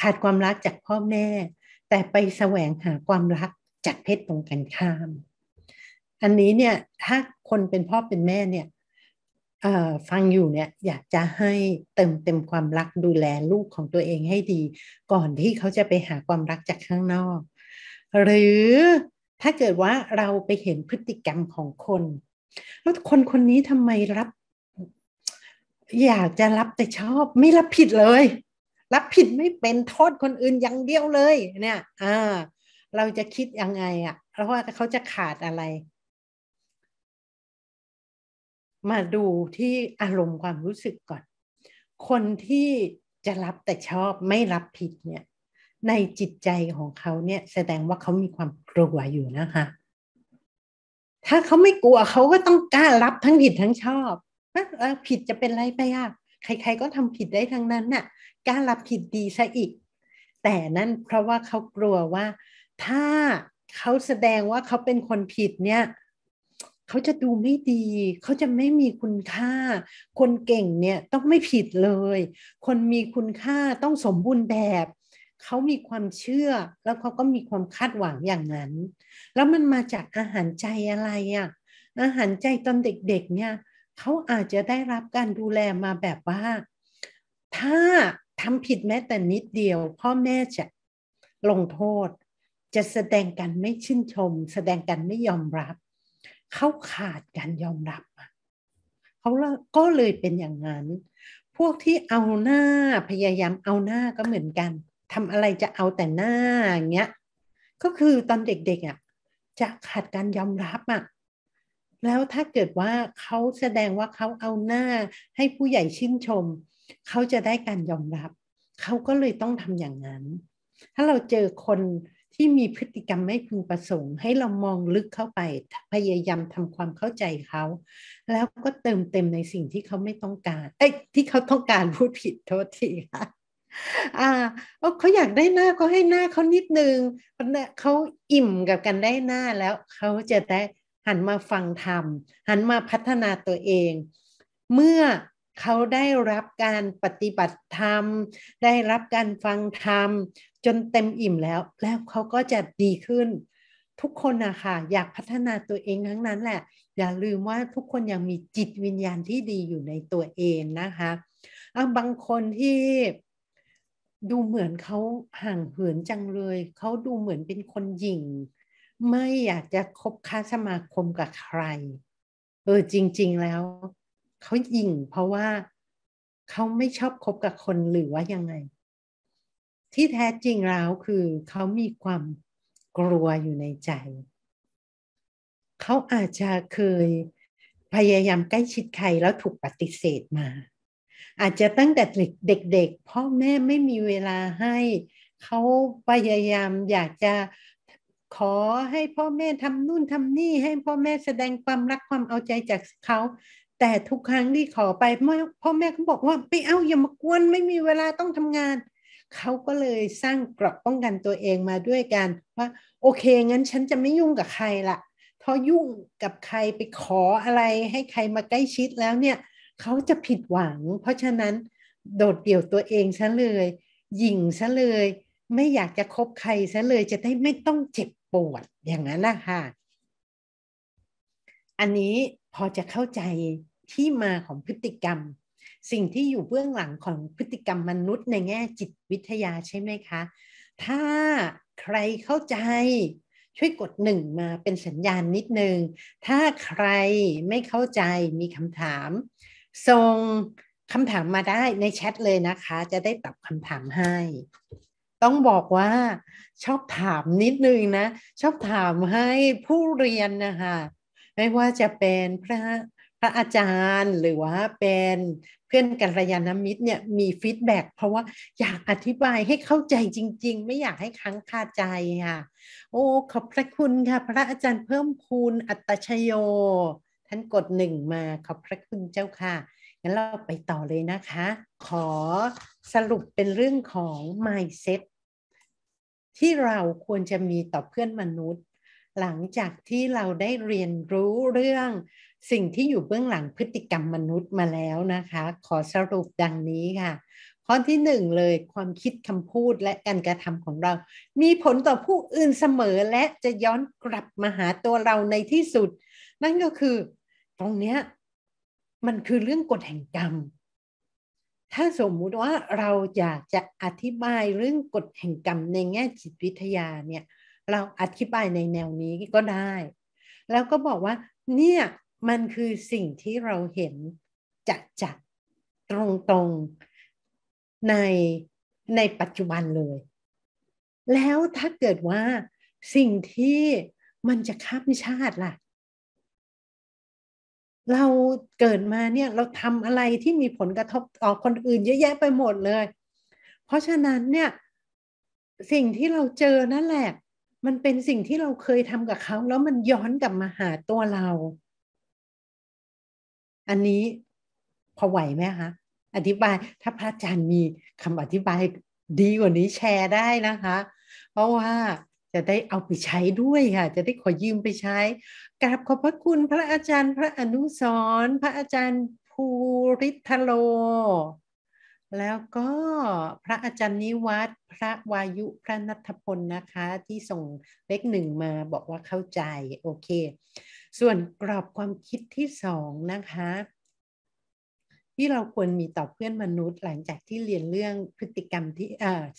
ขาดความรักจากพ่อแม่แต่ไปแสวงหาความรักจากเพศตรงกันข้าม อันนี้เนี่ยถ้าคนเป็นพ่อเป็นแม่เนี่ยฟังอยู่เนี่ยอยากจะให้เติมเต็มความรักดูแลลูกของตัวเองให้ดี ก่อนที่เขาจะไปหาความรักจากข้างนอก หรือถ้าเกิดว่าเราไปเห็นพฤติกรรมของคน แล้วคนคนนี้ทำไมรับ อยากจะรับแต่ชอบ ไม่รับผิดเลย รับผิดไม่เป็นโทษคนอื่นอย่างเดียวเลยเนี่ยอ่าเราจะคิดยังไงอะ่ะ เพราะว่าเขาจะขาดอะไร มาดูที่อารมณ์ความรู้สึกก่อน คนที่จะรับแต่ชอบไม่รับผิดเนี่ยในจิตใจของเขาเนี่ยแสดงว่าเขามีความกลัวอยู่นะคะ ถ้าเขาไม่กลัวเขาก็ต้องกล้ารับทั้งผิดทั้งชอบ ผิดจะเป็นไรไปอ่ะ ใครๆก็ทำผิดได้ทั้งนั้นน่ะ กล้ารับผิดดีซะอีก แต่นั่นเพราะว่าเขากลัวว่า ถ้าเขาแสดงว่าเขาเป็นคนผิดเนี่ย เขาจะดูไม่ดี เขาจะไม่มีคุณค่า คนเก่งเนี่ยต้องไม่ผิดเลย คนมีคุณค่าต้องสมบูรณ์แบบเขามีความเชื่อแล้วเขาก็มีความคาดหวังอย่างนั้น แล้วมันมาจากอาหารใจอะไรอะ่ะอาหารใจตอนเด็กๆ เนี่ย เขาอาจจะได้รับการดูแลมาแบบว่า ถ้าทำผิดแม้แต่นิดเดียว พ่อแม่จะ ลงโทษ จะแสดงกันไม่ชื่นชม แสดงกันไม่ยอมรับ เขาขาดการยอมรับ เขาก็เลยเป็นอย่างนั้น พวกที่เอาหน้าพยายามเอาหน้าก็เหมือนกันทำอะไรจะเอาแต่หน้าอย่างเงี้ยก็คือตอนเด็กๆอ่ะจะขาดการยอมรับอ่ะแล้วถ้าเกิดว่าเขาแสดงว่าเขาเอาหน้าให้ผู้ใหญ่ชื่นชม เขาจะได้การยอมรับเขาก็เลยต้องทำอย่างนั้น ถ้าเราเจอคนที่มีพฤติกรรมไม่พึงประสงค์ ให้เรามองลึกเข้าไปพยายามทำความเข้าใจเขา แล้วก็เติมเต็มในสิ่งที่เขาไม่ต้องการเอ้ยที่เขาต้องการพูดผิดโทษทีค่ะอ่าเขาอยากได้หน้าเขาให้หน้าเขานิดนึงเขาอิ่มกับการได้หน้าแล้วเขาจะได้หันมาฟังธรรมหันมาพัฒนาตัวเอง เมื่อเขาได้รับการปฏิบัติธรรม ได้รับการฟังธรรมจนเต็มอิ่มแล้ว แล้วเขาก็จะดีขึ้น ทุกคนนะคะอยากพัฒนาตัวเองทั้งนั้นแหละ อย่าลืมว่าทุกคนยังมีจิตวิญญาณที่ดีอยู่ในตัวเองนะคะบางคนที่ดูเหมือนเขาห่างเหินจังเลย เขาดูเหมือนเป็นคนหยิ่ง ไม่อยากจะคบค้าสมาคมกับใคร เออจริงๆแล้ว เขาหยิ่ง เพราะว่าเขาไม่ชอบคบกับคนหรือว่ายังไง ที่แท้จริงแล้วคือเขามีความกลัวอยู่ในใจ เขาอาจจะเคยพยายามใกล้ชิดใครแล้วถูกปฏิเสธมาอาจจะตั้งแต่เด็กๆ พ่อแม่ไม่มีเวลาให้เขาพยายามอยากจะขอให้พ่อแม่ทำนู่นทำนี่ ให้พ่อแม่แสดงความรักความเอาใจจากเขาแต่ทุกครั้งที่ขอไปพ่อแม่ก็บอกว่าไปเอาอย่ามากวนไม่มีเวลาต้องทำงานเขาก็เลยสร้างกรอบป้องกันตัวเองมาด้วยกันว่าโอเคงั้นฉันจะไม่ยุ่งกับใครละพอยุ่งกับใครไปขออะไรให้ใครมาใกล้ชิดแล้วเนี่ยเขาจะผิดหวัง เพราะฉะนั้น โดดเดี่ยวตัวเองซะเลยหยิ่งซะเลยไม่อยากจะคบใครซะเลยจะได้ไม่ต้องเจ็บปวดอย่างนั้นนะคะอันนี้พอจะเข้าใจที่มาของพฤติกรรม สิ่งที่อยู่เบื้องหลังของพฤติกรรมมนุษย์ในแง่จิตวิทยาใช่ไหมคะถ้าใครเข้าใจช่วยกดหนึ่งมาเป็นสัญญาณนิดนึงถ้าใครไม่เข้าใจมีคำถามส่งคำถามมาได้ในแชทเลยนะคะจะได้ตอบคำถามให้ ต้องบอกว่าชอบถามนิดนึงนะ ชอบถามให้ผู้เรียนนะคะไม่ว่าจะเป็นพระพระอาจารย์หรือว่าเป็นเพื่อนกันระยะนมิตรเนี่ยมีฟีดแบ็เพราะว่าอยากอธิบายให้เข้าใจจริงๆ ไม่อยากให้ค้างคาใจค่ะ โอ้ขอบพระคุณค่ะ พระอาจารย์เพิ่มคูณอัตชโยท่านกดหนึ่งมาขอบพระคุณเจ้าค่ะ งั้นเราไปต่อเลยนะคะ ขอสรุปเป็นเรื่องของ mindset ที่เราควรจะมีต่อเพื่อนมนุษย์ หลังจากที่เราได้เรียนรู้เรื่อง สิ่งที่อยู่เบื้องหลังพฤติกรรมมนุษย์มาแล้วนะคะ ขอสรุปดังนี้ค่ะ ข้อที่หนึ่งเลยความคิดคำพูดและการกระทำของเรา มีผลต่อผู้อื่นเสมอและจะย้อนกลับมาหาตัวเราในที่สุด นั่นก็คือตรงเนี้ยมันคือเรื่องกฎแห่งกรรม ถ้าสมมุติว่าเราอยากจะอธิบายเรื่องกฎแห่งกรรมในแง่จิตวิทยาเนี่ย เราอธิบายในแนวนี้ก็ได้ แล้วก็บอกว่าเนี่ยมันคือสิ่งที่เราเห็นจะจัดตรงๆในในปัจจุบันเลย แล้วถ้าเกิดว่าสิ่งที่มันจะข้ามชาติล่ะเราเกิดมาเนี่ยเราทำอะไรที่มีผลกระทบต่อคนอื่น เยอะแยะไปหมดเลย เพราะฉะนั้นเนี่ยสิ่งที่เราเจอนั่นแหละ มันเป็นสิ่งที่เราเคยทำกับเขาแล้วมันย้อนกลับมาหาตัวเรา อันนี้พอไหวไหมคะอธิบายถ้าพระอาจารย์มีคำอธิบายดีกว่านี้แชร์ได้นะคะ เพราะว่าจะได้เอาไปใช้ด้วยค่ะ จะได้ขอยืมไปใช้กราบขอบพระคุณพระอาจารย์พระอนุสรพระอาจารย์ภูริทโล แล้วก็พระอาจารย์นิวัตรพระวายุพระนัทพลนะคะ ที่ส่งเลขหนึ่งมาบอกว่าเข้าใจโอเค ส่วนกรอบความคิดที่สองนะคะที่เราควรมีต่อเพื่อนมนุษย์หลังจากที่เรียนเรื่องพฤติกรรมที่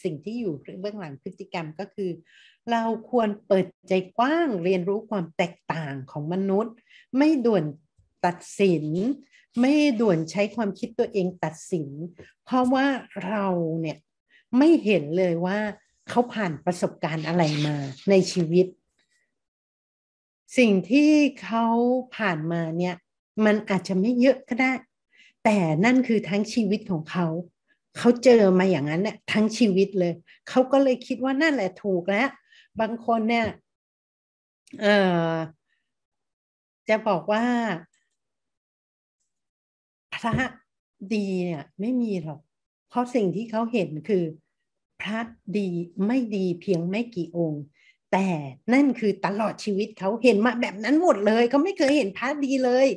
สิ่งที่อยู่เบื้องหลังพฤติกรรมก็คือ เราควรเปิดใจกว้างเรียนรู้ความแตกต่างของมนุษย์ ไม่ด่วนตัดสิน ไม่ด่วนใช้ความคิดตัวเองตัดสิน เพราะว่าเราเนี่ยไม่เห็นเลยว่าเขาผ่านประสบการณ์อะไรมาในชีวิต สิ่งที่เขาผ่านมาเนี่ยมันอาจจะไม่เยอะก็ได้แต่นั่นคือทั้งชีวิตของเขา เขาเจอมาอย่างนั้นเนี่ยทั้งชีวิตเลย เขาก็เลยคิดว่านั่นแหละถูกแล้ว บางคนเนี่ย เออจะบอกว่าพระดีเนี่ย ไม่มีหรอก เพราะสิ่งที่เขาเห็นคือ พระดีไม่ดีเพียงไม่กี่องค์ แต่นั่นคือตลอดชีวิตเขาเห็นมาแบบนั้นหมดเลย เขาไม่เคยเห็นพระดีเลย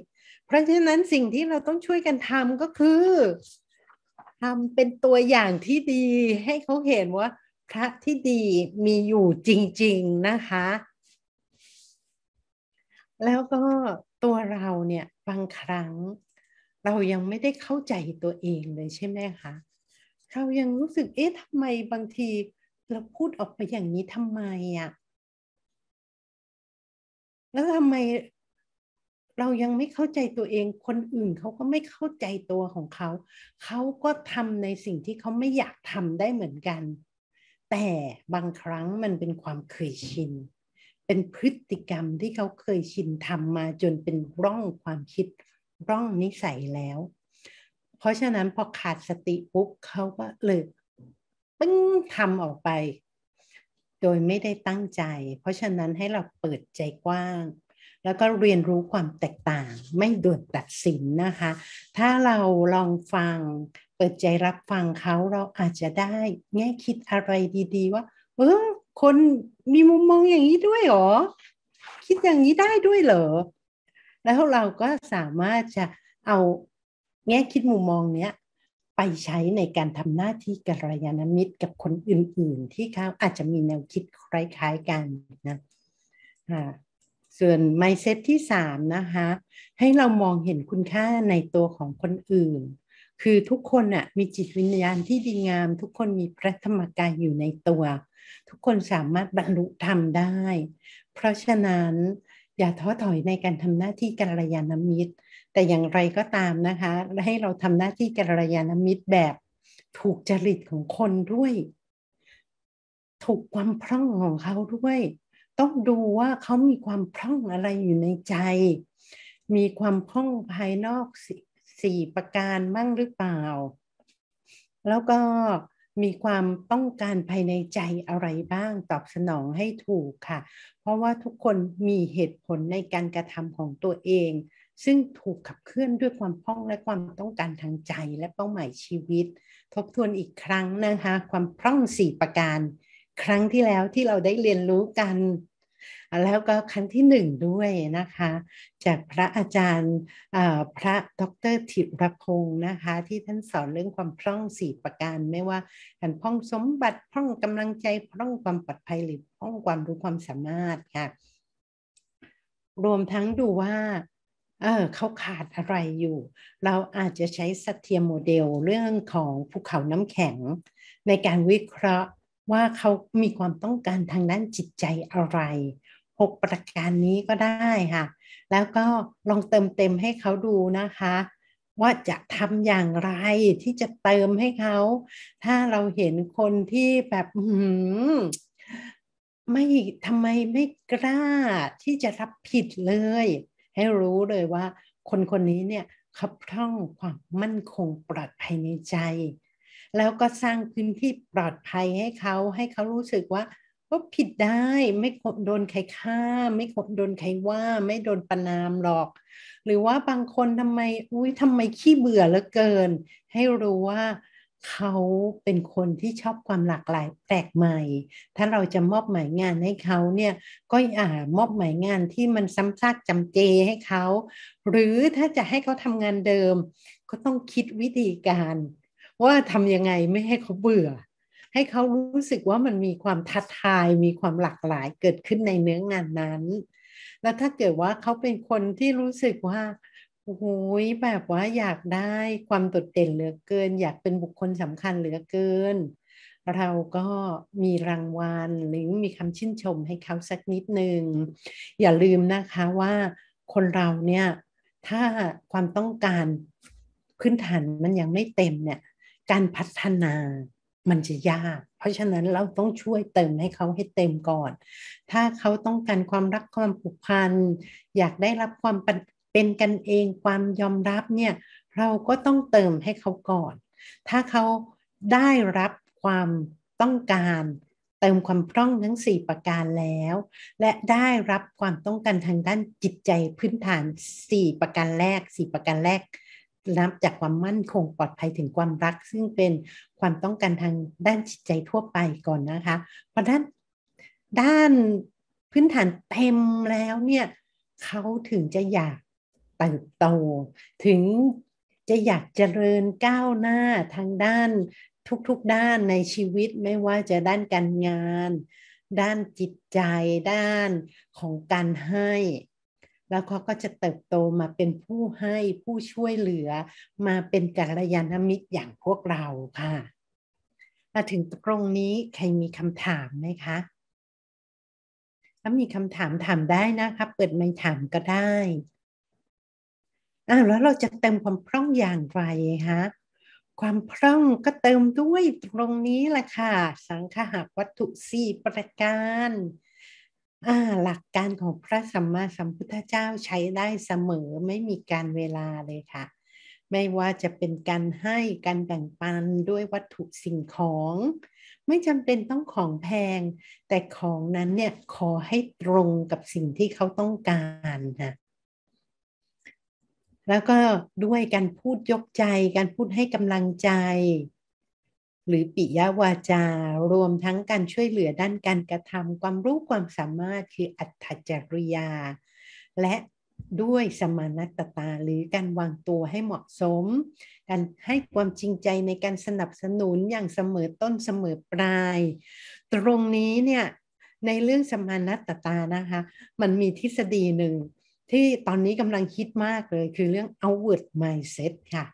เพราะฉะนั้นสิ่งที่เราต้องช่วยกันทำก็คือทำเป็นตัวอย่างที่ดีให้เขาเห็นว่าพระที่ดีมีอยู่จริงๆนะคะ แล้วก็ตัวเราเนี่ย บางครั้งเรายังไม่ได้เข้าใจตัวเองเลยใช่ไหมคะ เรายังรู้สึกเอ๊ะทำไมบางทีเราพูดออกไปอย่างนี้ทำไมอะ่ะแล้วทำไมเรายังไม่เข้าใจตัวเอง คนอื่นเขาก็ไม่เข้าใจตัวของเขา เขาก็ทำในสิ่งที่เขาไม่อยากทำได้เหมือนกัน แต่บางครั้งมันเป็นความเคยชิน เป็นพฤติกรรมที่เขาเคยชินทำมาจนเป็นร่องความคิดร่องนิสัยแล้ว เพราะฉะนั้นพอขาดสติปุ๊บเขาก็เลยปึ้งทำออกไป โดยไม่ได้ตั้งใจ เพราะฉะนั้นให้เราเปิดใจกว้างแล้วก็เรียนรู้ความแตกต่างไม่ด่วนตัดสินนะคะ ถ้าเราลองฟังเปิดใจรับฟังเขาเราอาจจะได้แง่คิดอะไรดีๆ ว่าเออคนมีมุมมองอย่างนี้ด้วยหรอคิดอย่างนี้ได้ด้วยเหรอแล้วเราก็สามารถจะเอาแง่คิดมุมมองเนี้ย ไปใช้ในการทำหน้าที่กัลยาณมิตรกับคนอื่นๆ ที่เขาอาจจะมีแนวคิดคล้าย ๆ กันนะส่วนไมเซ็ตที่สามนะคะให้เรามองเห็นคุณค่าในตัวของคนอื่น คือทุกคนน่ะมีจิตวิญญาณที่ดีงาม ทุกคนมีพระธรรมกายอยู่ในตัว ทุกคนสามารถบรรลุธรรมได้ เพราะฉะนั้นอย่าท้อถอยในการทำหน้าที่กัลยาณมิตร แต่อย่างไรก็ตามนะคะให้เราทำหน้าที่กัลยาณมิตรแบบ ถูกจริตของคนด้วย ถูกความพร่องของเขาด้วยต้องดูว่าเขามีความพร่องอะไรอยู่ในใจ มีความพร่องภายนอกสสี่ประการบ้างหรือเปล่า แล้วก็มีความต้องการภายในใจอะไรบ้าง ตอบสนองให้ถูกค่ะ เพราะว่าทุกคนมีเหตุผลในการกระทำของตัวเอง ซึ่งถูกขับเคลื่อนด้วยความพ้องและความต้องการทางใจและเป้าหมายชีวิต ทบทวนอีกครั้งนะคะ ความพร่องสี่ประการครั้งที่แล้วที่เราได้เรียนรู้กัน แล้วก็ครั้งที่หนึ่งด้วยนะคะจากพระอาจารย์พระดรธิรพงศ์นะคะที่ท่านสอนเรื่องความพร่องสี่ประการไม่ว่าการพร่องสมบัติพร่องกำลังใจพร่องความปลอดภัยหรือพร่องความรู้ความสามารถค่ะรวมทั้งดูว่าเออเขาขาดอะไรอยู่ เราอาจจะใช้สเตียโมเดลเรื่องของภูเขาน้ำแข็งในการวิเคราะห์ว่าเขามีความต้องการทางด้านจิตใจอะไรหกประการนี้ก็ได้ค่ะ แล้วก็ลองเติมเต็มให้เขาดูนะคะ ว่าจะทำอย่างไรที่จะเติมให้เขา ถ้าเราเห็นคนที่แบบไม่ทำไมไม่กล้าที่จะรับผิดเลย ให้รู้เลยว่าคนคนนี้เนี่ยเขาพร่องความมั่นคงปลอดภัยในใจแล้วก็สร้างพื้นที่ปลอดภัยให้เขาให้เขารู้สึกว่าก็ผิดได้ไม่โดนใครฆ่าไม่โดนใครว่า ไม่โดนประนามหรอก หรือว่าบางคนทำไมอุ้ยทำไมขี้เบื่อเหลือเกิน ให้รู้ว่าเขาเป็นคนที่ชอบความหลากหลายแปลกใหม่ ถ้าเราจะมอบหมายงานให้เขาเนี่ยก็อ่ามอบหมายงานที่มันซ้ำซากจำเจให้เขาหรือถ้าจะให้เขาทำงานเดิม ก็ต้องคิดวิธีการว่าทำยังไงไม่ให้เขาเบื่อ ให้เขารู้สึกว่ามันมีความท้าทาย มีความหลากหลายเกิดขึ้นในเนื้องานนั้น แล้วถ้าเกิดว่าเขาเป็นคนที่รู้สึกว่า โอ้ยแบบว่าอยากได้ความโดดเด่นเหลือเกิน อยากเป็นบุคคลสำคัญเหลือเกิน เราก็มีรางวัลหรือมีคำชื่นชมให้เขาสักนิดหนึ่ง อย่าลืมนะคะว่า คนเราเนี่ย ถ้าความต้องการพื้นฐานมันยังไม่เต็มเนี่ยการพัฒนามันจะยาก เพราะฉะนั้นเราต้องช่วยเติมให้เขาให้เต็มก่อน ถ้าเขาต้องการความรักความผูกพัน อยากได้รับความเป็นกันเอง ความยอมรับเนี่ย เราก็ต้องเติมให้เขาก่อน ถ้าเขาได้รับความต้องการ เติมความพร่องทั้ง4ประการแล้ว และได้รับความต้องการทางด้านจิตใจพื้นฐาน 4 ประการแรก 4 ประการแรกรับจากความมั่นคงปลอดภัยถึงความรักซึ่งเป็นความต้องการทางด้านจิตใจทั่วไปก่อนนะคะเพราะด้านด้านพื้นฐานเต็มแล้วเนี่ยเขาถึงจะอยากเติบโต ถึงจะอยากเจริญก้าวหน้าทางด้านทุกๆด้านในชีวิตไม่ว่าจะด้านการงาน ด้านจิตใจด้านของการให้แล้วเขาก็จะเติบโตมาเป็นผู้ให้ผู้ช่วยเหลือมาเป็นกัลยาณมิตรอย่างพวกเราค่ะมาถึงตรงนี้ใครมีคำถามไหมคะถ้ามีคำถามถามได้นะคะ เปิดไมค์ถามก็ได้อาแล้วเราจะเติมความพร่องอย่างไรคะความพร่องก็เติมด้วยตรงนี้แหละค่ะ สังขหวัตถุสี่ประการอ่าหลักการของพระสัมมาสัมพุทธเจ้าใช้ได้เสมอไม่มีการเวลาเลยค่ะ ไม่ว่าจะเป็นการให้การแบ่งปันด้วยวัตถุสิ่งของ ไม่จำเป็นต้องของแพง แต่ของนั้นเนี่ยขอให้ตรงกับสิ่งที่เขาต้องการนะแล้วก็ด้วยการพูดยกใจ การพูดให้กำลังใจหรือปิยาวาจา รวมทั้งการช่วยเหลือด้านการกระทำความรู้ความสามารถคืออัตถจริยา และด้วยสมานัตตาหรือการวางตัวให้เหมาะสม การให้ความจริงใจในการสนับสนุนอย่างเสมอต้นเสมอปลาย ตรงนี้เนี่ยในเรื่องสมานัตตานะคะ มันมีทฤษฎีหนึ่งที่ตอนนี้กำลังคิดมากเลย คือเรื่อง outward mindset ค่ะ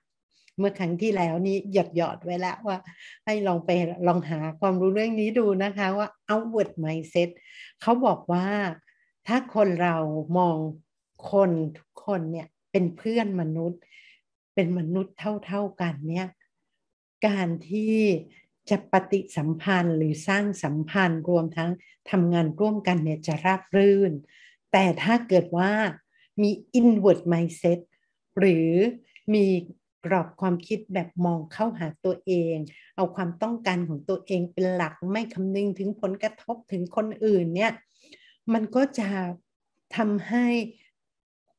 เมื่อครั้งที่แล้วนี้หยอดหยอดไว้แล้วว่าให้ลองไปลองหาความรู้เรื่องนี้ดูนะคะว่า outward mindset เขาบอกว่าถ้าคนเรามองคนทุกคนเนี่ย เป็นเพื่อนมนุษย์เป็นมนุษย์เท่าๆกันเนี่ย การที่ จะปฏิสัมพันธ์หรือสร้างสัมพันธ์รวมทั้งทำงานร่วมกันเนี่ยจะราบรื่น แต่ถ้าเกิดว่ามี inward mindset หรือมีกรอบความคิดแบบมองเข้าหาตัวเอง เอาความต้องการของตัวเองเป็นหลัก ไม่คำนึงถึงผลกระทบถึงคนอื่นเนี่ย มันก็จะทำให้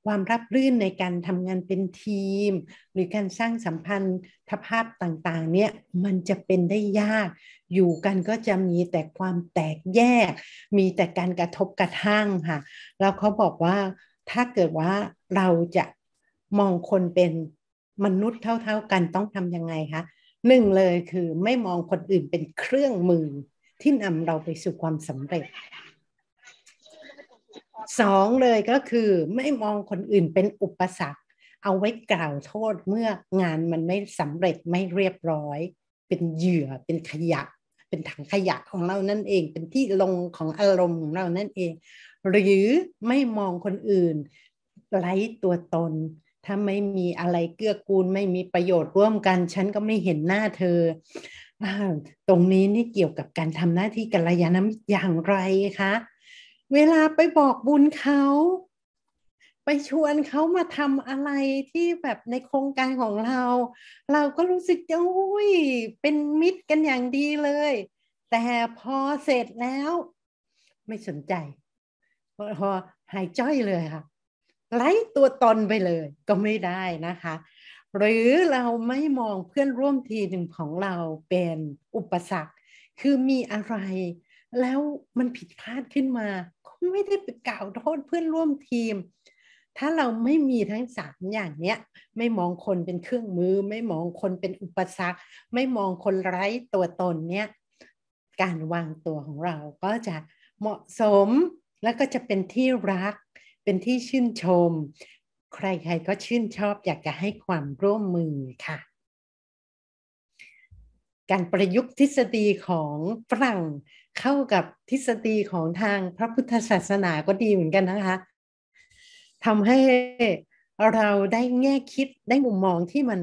ความรับรื่นในการทำงานเป็นทีม หรือการสร้างสัมพันธภาพต่างๆเนี่ย มันจะเป็นได้ยาก อยู่กันก็จะมีแต่ความแตกแยก มีแต่การกระทบกระทั่งค่ะ แล้วเขาบอกว่า ถ้าเกิดว่าเราจะมองคนเป็นมนุษย์เท่าๆกันต้องทำยังไงคะหนึ่งเลยคือไม่มองคนอื่นเป็นเครื่องมือที่นำเราไปสู่ความสำเร็จสองเลยก็คือไม่มองคนอื่นเป็นอุปสรรคเอาไว้กล่าวโทษเมื่องานมันไม่สำเร็จไม่เรียบร้อย เป็นเหยื่อเป็นขยะ เป็นถังขยะของเรานั่นเอง เป็นที่ลงของอารมณ์ของเรานั่นเอง หรือไม่มองคนอื่นไร้ตัวตนถ้าไม่มีอะไรเกื้อกูล ไม่มีประโยชน์ร่วมกัน ฉันก็ไม่เห็นหน้าเธอตรงนี้นี่เกี่ยวกับการทำหน้าที่กัลยาณมิตรอย่างไรคะ เวลาไปบอกบุญเขา ไปชวนเขามาทำอะไรที่แบบในโครงการของเรา เราก็รู้สึกโอ้ย เป็นมิตรกันอย่างดีเลย แต่พอเสร็จแล้ว ไม่สนใจพอหายจ้อยเลยค่ะไล่ตัวตนไปเลยก็ไม่ได้นะคะ หรือเราไม่มองเพื่อนร่วมทีมของเราเป็นอุปสรรค คือมีอะไรแล้วมันผิดพลาดขึ้นมาก็ไม่ได้ไปกล่าวโทษเพื่อนร่วมทีม ถ้าเราไม่มีทั้งสามอย่างเนี้ยไม่มองคนเป็นเครื่องมือ ไม่มองคนเป็นอุปสรรค ไม่มองคนไร้ตัวตนเนี้ยการวางตัวของเราก็จะเหมาะสมแล้วก็จะเป็นที่รักเป็นที่ชื่นชม ใครๆก็ชื่นชอบอยากจะให้ความร่วมมือค่ะ การประยุกต์ทฤษฎีของฝรั่งเข้ากับทฤษฎีของทางพระพุทธศาสนาก็ดีเหมือนกันนะคะทำให้เราได้แง่คิดได้มุมมองที่มัน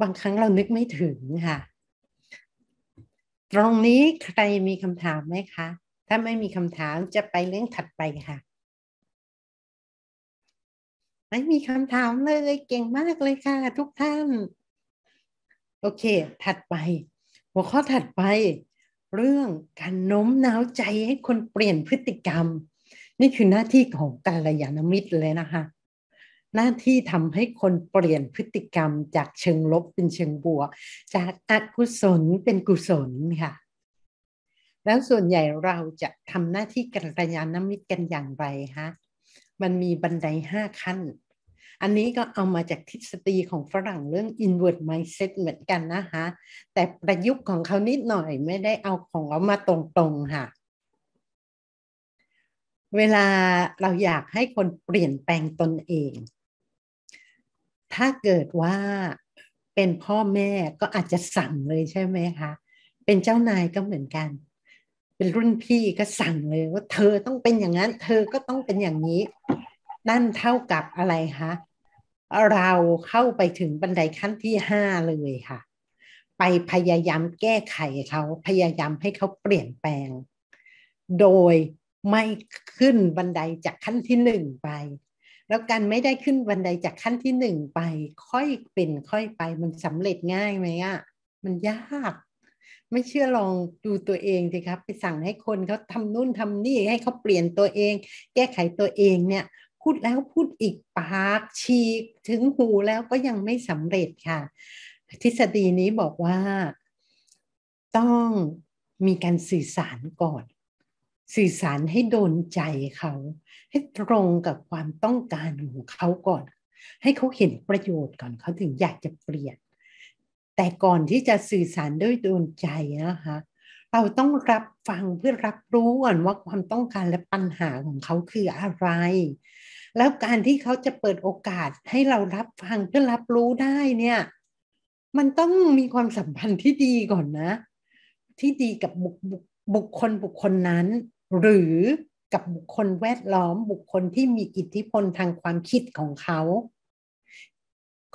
บางครั้งเรานึกไม่ถึงค่ะ ตรงนี้ใครมีคำถามไหมคะถ้าไม่มีคำถามจะไปเรื่องถัดไปค่ะไม่มีคำถามเลยเก่งมากเลยค่ะ ทุกท่าน โอเค ถัดไป หัวข้อถัดไป เรื่องการโน้มน้าวใจให้คนเปลี่ยนพฤติกรรม นี่คือหน้าที่ของกัลยาณมิตรเลยนะคะ หน้าที่ทำให้คนเปลี่ยนพฤติกรรม จากเชิงลบ เป็นเชิงบวก จากอกุศลเป็นกุศลค่ะ แล้วส่วนใหญ่เราจะทำหน้าที่กัลยาณมิตรกันอย่างไรฮะมันมีบันไดห้าขั้น อันนี้ก็เอามาจากทฤษฎีของฝรั่งเรื่อง inward mindset เหมือนกันนะคะแต่ประยุกต์ของเขานิดหน่อยไม่ได้เอาของเขามาตรงๆค่ะ เวลาเราอยากให้คนเปลี่ยนแปลงตนเอง ถ้าเกิดว่าเป็นพ่อแม่ก็อาจจะสั่งเลยใช่ไหมคะ เป็นเจ้านายก็เหมือนกันเป็นรุ่นพี่ก็สั่งเลยว่าเธอต้องเป็นอย่างนั้น เธอก็ต้องเป็นอย่างนี้ นั่นเท่ากับอะไรคะเราเข้าไปถึงบันไดขั้นที่ห้าเลยค่ะ ไปพยายามแก้ไขเขาพยายามให้เขาเปลี่ยนแปลง โดยไม่ขึ้นบันไดจากขั้นที่หนึ่งไป แล้วการไม่ได้ขึ้นบันไดจากขั้นที่หนึ่งไป ค่อยเป็นค่อยไปมันสำเร็จง่ายไหมอะมันยากไม่เชื่อลองดูตัวเองสิครับไปสั่งให้คนเขาทำนู่นทำนี่ให้เขาเปลี่ยนตัวเองแก้ไขตัวเองเนี่ยพูดแล้วพูดอีกปากฉีกถึงหูแล้วก็ยังไม่สำเร็จค่ะทฤษฎีนี้บอกว่าต้องมีการสื่อสารก่อน สื่อสารให้โดนใจเขาให้ตรงกับความต้องการของเขาก่อน ให้เขาเห็นประโยชน์ก่อนเขาถึงอยากจะเปลี่ยนแต่ก่อนที่จะสื่อสารด้วยดวงใจนะคะเราต้องรับฟังเพื่อรับรู้ก่อนว่าความต้องการและปัญหาของเขาคืออะไร แล้วการที่เขาจะเปิดโอกาสให้เรารับฟังเพื่อรับรู้ได้เนี่ย มันต้องมีความสัมพันธ์ที่ดีก่อนนะ ที่ดีกับบุคบคบุคคลบุคคลนั้น หรือกับบุคคลแวดล้อมบุคคลที่มีอิทธิพลทางความคิดของเขา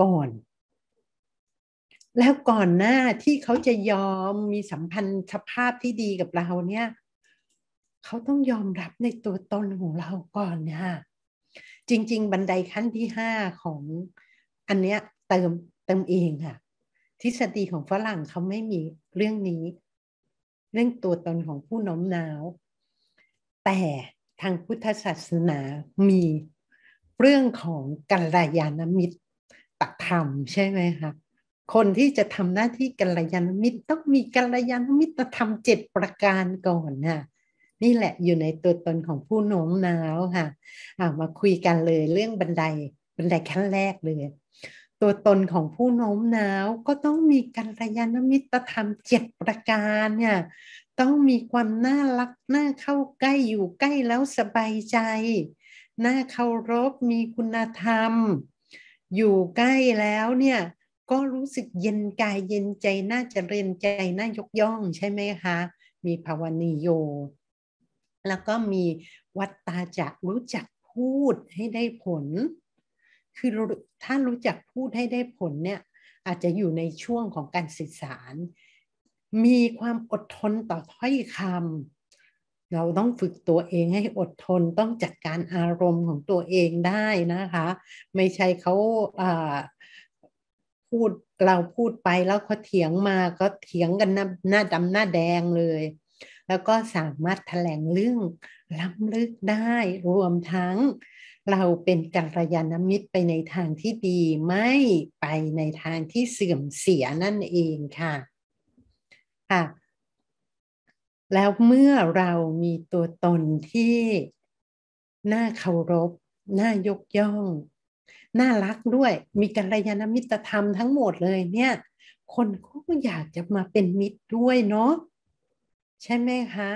ก่อนแล้วก่อนหน้าที่เขาจะยอมมีสัมพันธภาพที่ดีกับเราเนี่ย เขาต้องยอมรับในตัวตนของเราก่อนนะจริงๆ บันไดขั้นที่ห้าของอันเนี้ยเติมเติมเองค่ะทฤษฎีของฝรั่งเขาไม่มีเรื่องนี้ เรื่องตัวตนของผู้น้อมนาว แต่ทางพุทธศาสนามีเรื่องของกัลยาณมิตรตธรรมใช่ไหมคะคนที่จะทำหน้าที่กัลยาณมิตร ต้องมีกัลยาณมิตรธรรมเจ็ดประการก่อนค่ะนี่แหละอยู่ในตัวตนของผู้โน้มน้าวค่ะะมาคุยกันเลยเรื่องบันไดบันไดขั้นแรกเลย ตัวตนของผู้โน้มน้าวก็ต้องมีกัลยาณมิตรธรรมเจ็ดประการเนี่ยต้องมีความน่ารักน่าเข้าใกล้อยู่ใกล้แล้วสบายใจน่าเคารพมีคุณธรรม อยู่ใกล้แล้วเนี่ยก็รู้สึกเย็นกายเย็นใจน่าจะเรียนใจน่ายกย่องใช่ไหมคะมีภาวนิโย แล้วก็มีวัตตาจักรู้จักพูดให้ได้ผล คือถ้ารู้จักพูดให้ได้ผลเนี่ยอาจจะอยู่ในช่วงของการสื่อสารมีความอดทนต่อถ้อยคำเราต้องฝึกตัวเองให้อดทนต้องจัดการอารมณ์ของตัวเองได้นะคะ ไม่ใช่เขาพูดเราพูดไปแล้วเขาเถียงมาก็เถียงกันหน้าหน้าดำหน้าแดงเลย แล้วก็สามารถถแถลงเรื่องล้ำลึกได้รวมทั้งเราเป็นกัลยาณมิตรไปในทางที่ดีไม่ไปในทางที่เสื่อมเสียนั่นเองค่ะค่ะแล้วเมื่อเรามีตัวตนที่น่าเคารพน่ายกย่องน่ารักด้วย มีกัลยาณมิตรธรรมทั้งหมดเลยเนี่ย คนก็อยากจะมาเป็นมิตรด้วยเนาะใช่ไหมคะ